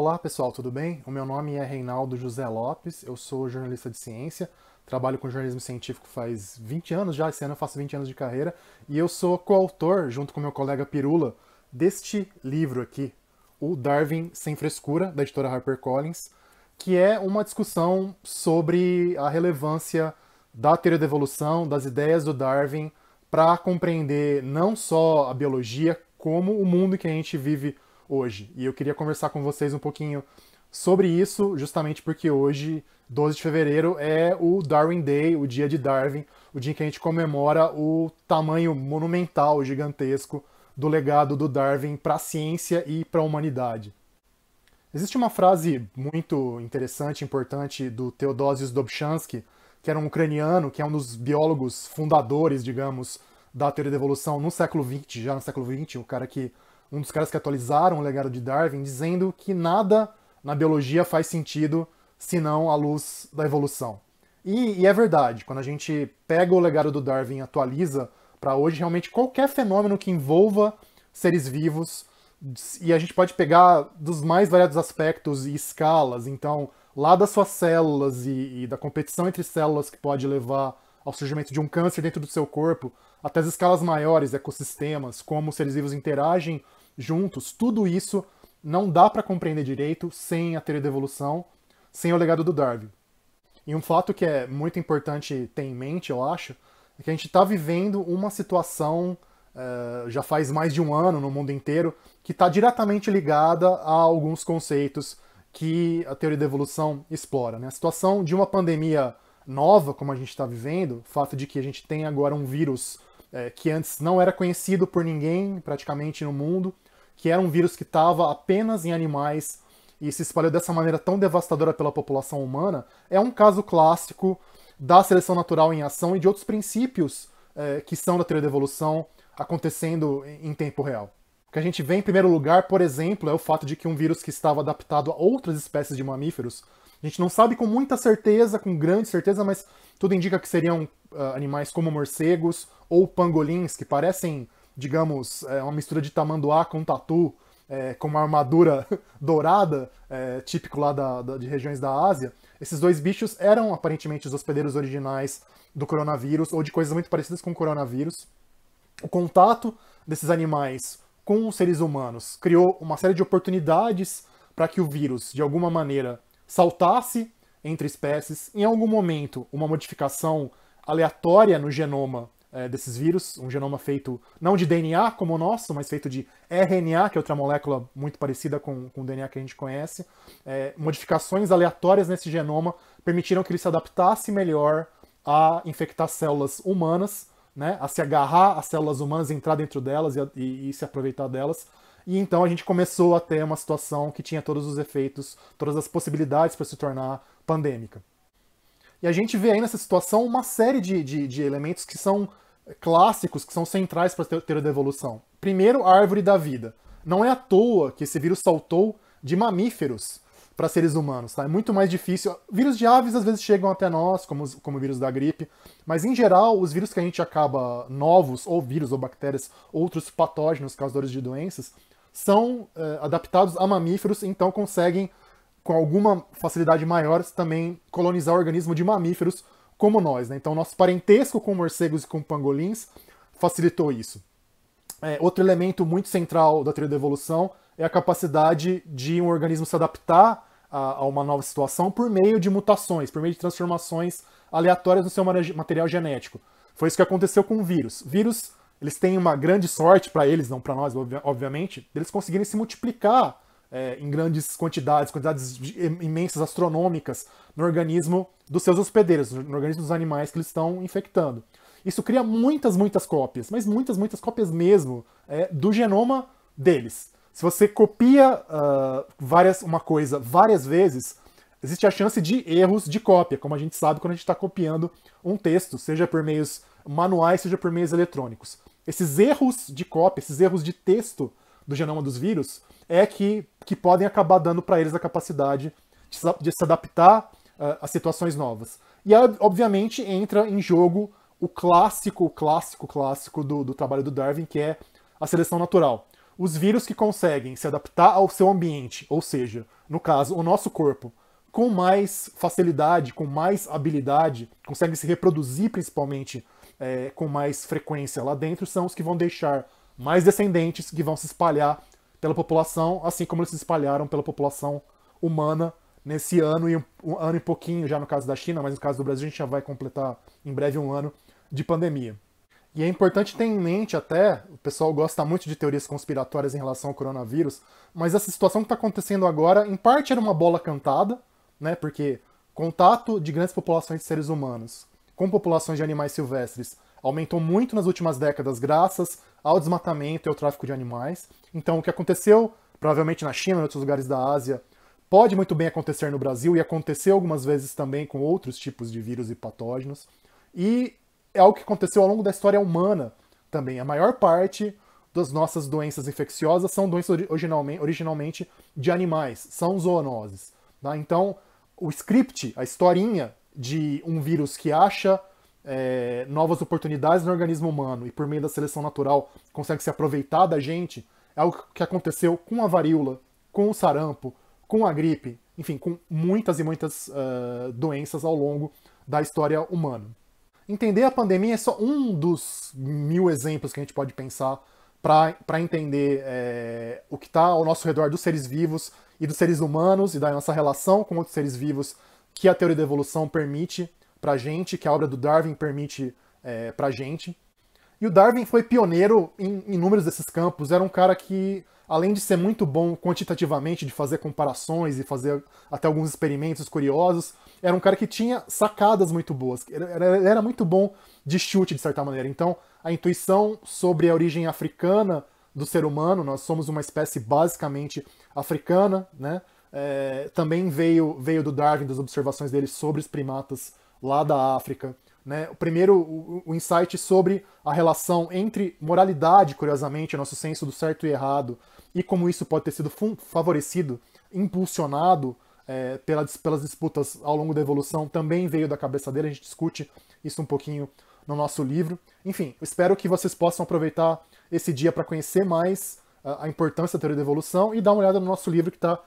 Olá pessoal, tudo bem? O meu nome é Reinaldo José Lopes, eu sou jornalista de ciência, trabalho com jornalismo científico faz 20 anos já, esse ano eu faço 20 anos de carreira, e eu sou coautor, junto com meu colega Pirula, deste livro aqui, O Darwin Sem Frescura, da editora HarperCollins, que é uma discussão sobre a relevância da teoria da evolução, das ideias do Darwin, para compreender não só a biologia, como o mundo que a gente vive hoje. E eu queria conversar com vocês um pouquinho sobre isso, justamente porque hoje, 12 de fevereiro, é o Darwin Day, o dia de Darwin, o dia em que a gente comemora o tamanho monumental, gigantesco do legado do Darwin para a ciência e para a humanidade. Existe uma frase muito interessante, importante do Theodosius Dobzhansky, que era um ucraniano, que é um dos biólogos fundadores, digamos, da teoria da evolução no século XX, já no século XX, um cara que um dos caras que atualizaram o legado de Darwin, dizendo que nada na biologia faz sentido senão à luz da evolução. E, e é verdade, quando a gente pega o legado do Darwin e atualiza para hoje, realmente qualquer fenômeno que envolva seres vivos, e a gente pode pegar dos mais variados aspectos e escalas, então, lá das suas células e, e da competição entre células que pode levar ao surgimento de um câncer dentro do seu corpo, até as escalas maiores, ecossistemas, como seres vivos interagem juntos, tudo isso não dá para compreender direito sem a teoria da evolução, sem o legado do Darwin. E um fato que é muito importante ter em mente, eu acho, é que a gente está vivendo uma situação uh, já faz mais de um ano no mundo inteiro que está diretamente ligada a alguns conceitos que a teoria da evolução explora. Né? A situação de uma pandemia nova, como a gente está vivendo, o fato de que a gente tem agora um vírus é, que antes não era conhecido por ninguém praticamente no mundo, que era um vírus que estava apenas em animais e se espalhou dessa maneira tão devastadora pela população humana, é um caso clássico da seleção natural em ação e de outros princípios é, que são da teoria da evolução acontecendo em tempo real. O que a gente vê em primeiro lugar, por exemplo, é o fato de que um vírus que estava adaptado a outras espécies de mamíferos, a gente não sabe com muita certeza, com grande certeza, mas tudo indica que seriam uh, animais como morcegos ou pangolins, que parecem, digamos, é, uma mistura de tamanduá com tatu, é, com uma armadura dourada, é, típico lá da, da, de regiões da Ásia. Esses dois bichos eram aparentemente os hospedeiros originais do coronavírus, ou de coisas muito parecidas com o coronavírus. O contato desses animais com os seres humanos criou uma série de oportunidades para que o vírus, de alguma maneira, saltasse entre espécies em algum momento uma modificação aleatória no genoma é, desses vírus, um genoma feito não de DNA como o nosso, mas feito de RNA, que é outra molécula muito parecida com, com o DNA que a gente conhece, é, modificações aleatórias nesse genoma permitiram que ele se adaptasse melhor a infectar células humanas, né, a se agarrar às células humanas, entrar dentro delas e, e, e se aproveitar delas. E então a gente começou a ter uma situação que tinha todos os efeitos, todas as possibilidades para se tornar pandêmica. E a gente vê aí nessa situação uma série de, de, de elementos que são clássicos, que são centrais para a teoria da evolução. Primeiro, a árvore da vida. Não é à toa que esse vírus saltou de mamíferos para seres humanos, tá? É muito mais difícil. Vírus de aves às vezes chegam até nós, como, os, como o vírus da gripe, mas em geral, os vírus que a gente acaba novos, ou vírus, ou bactérias, outros patógenos causadores de doenças, são é, adaptados a mamíferos, então conseguem, com alguma facilidade maior, também colonizar o organismo de mamíferos como nós. Né? Então, nosso parentesco com morcegos e com pangolins facilitou isso. É, outro elemento muito central da teoria da evolução é a capacidade de um organismo se adaptar a, a, uma nova situação por meio de mutações, por meio de transformações aleatórias no seu material genético. Foi isso que aconteceu com o vírus. Vírus eles têm uma grande sorte para eles, não para nós, obviamente, eles conseguirem se multiplicar é, em grandes quantidades, quantidades imensas, astronômicas, no organismo dos seus hospedeiros, no organismo dos animais que eles estão infectando. Isso cria muitas, muitas cópias, mas muitas, muitas cópias mesmo é, do genoma deles. Se você copia uh, várias, uma coisa várias vezes, existe a chance de erros de cópia, como a gente sabe quando a gente está copiando um texto, seja por meios manuais, seja por meios eletrônicos esses erros de cópia, esses erros de texto do genoma dos vírus, é que, que podem acabar dando para eles a capacidade de se adaptar uh, a situações novas. E aí, obviamente, entra em jogo o clássico, clássico, clássico do, do trabalho do Darwin, que é a seleção natural. Os vírus que conseguem se adaptar ao seu ambiente, ou seja, no caso, o nosso corpo, com mais facilidade, com mais habilidade, conseguem se reproduzir principalmente é, com mais frequência lá dentro, são os que vão deixar mais descendentes que vão se espalhar pela população, assim como eles se espalharam pela população humana nesse ano e um, um ano e pouquinho já no caso da China, mas no caso do Brasil a gente já vai completar em breve um ano de pandemia. E é importante ter em mente até, o pessoal gosta muito de teorias conspiratórias em relação ao coronavírus, mas essa situação que está acontecendo agora, em parte era uma bola cantada, né? Porque contato de grandes populações de seres humanos com populações de animais silvestres aumentou muito nas últimas décadas graças ao desmatamento e ao tráfico de animais. Então, o que aconteceu, provavelmente na China e outros lugares da Ásia, pode muito bem acontecer no Brasil e aconteceu algumas vezes também com outros tipos de vírus e patógenos. E é algo que aconteceu ao longo da história humana também. A maior parte das nossas doenças infecciosas são doenças originalmente, originalmente de animais, são zoonoses. Tá? Então, o script, a historinha de um vírus que acha é, novas oportunidades no organismo humano e por meio da seleção natural consegue se aproveitar da gente, é o que aconteceu com a varíola, com o sarampo, com a gripe, enfim, com muitas e muitas uh, doenças ao longo da história humana. Entender a pandemia é só um dos mil exemplos que a gente pode pensar para entender é, o que está ao nosso redor dos seres vivos e dos seres humanos e da nossa relação com outros seres vivos que a teoria da evolução permite para gente, que a obra do Darwin permite é, eh, para gente. E o Darwin foi pioneiro em inúmeros desses campos. Era um cara que, além de ser muito bom quantitativamente, de fazer comparações e fazer até alguns experimentos curiosos, era um cara que tinha sacadas muito boas. Ele era muito bom de chute, de certa maneira. Então, a intuição sobre a origem africana do ser humano, nós somos uma espécie basicamente africana, né? É, também veio, veio do Darwin, das observações dele sobre os primatas lá da África. Né? O primeiro, o, o insight sobre a relação entre moralidade, curiosamente, nosso senso do certo e errado, e como isso pode ter sido favorecido, impulsionado é, pela, pelas disputas ao longo da evolução, também veio da cabeça dele. A gente discute isso um pouquinho no nosso livro. Enfim, espero que vocês possam aproveitar esse dia para conhecer mais ah, a, importância da teoria da evolução e dar uma olhada no nosso livro que está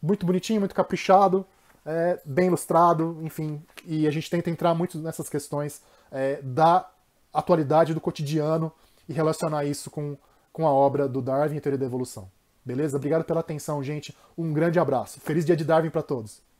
muito bonitinho, muito caprichado, é, bem ilustrado, enfim. E a gente tenta entrar muito nessas questões é, da atualidade do cotidiano e relacionar isso com, com a obra do Darwin e a teoria da evolução. Beleza? Obrigado pela atenção, gente. Um grande abraço. Feliz dia de Darwin para todos.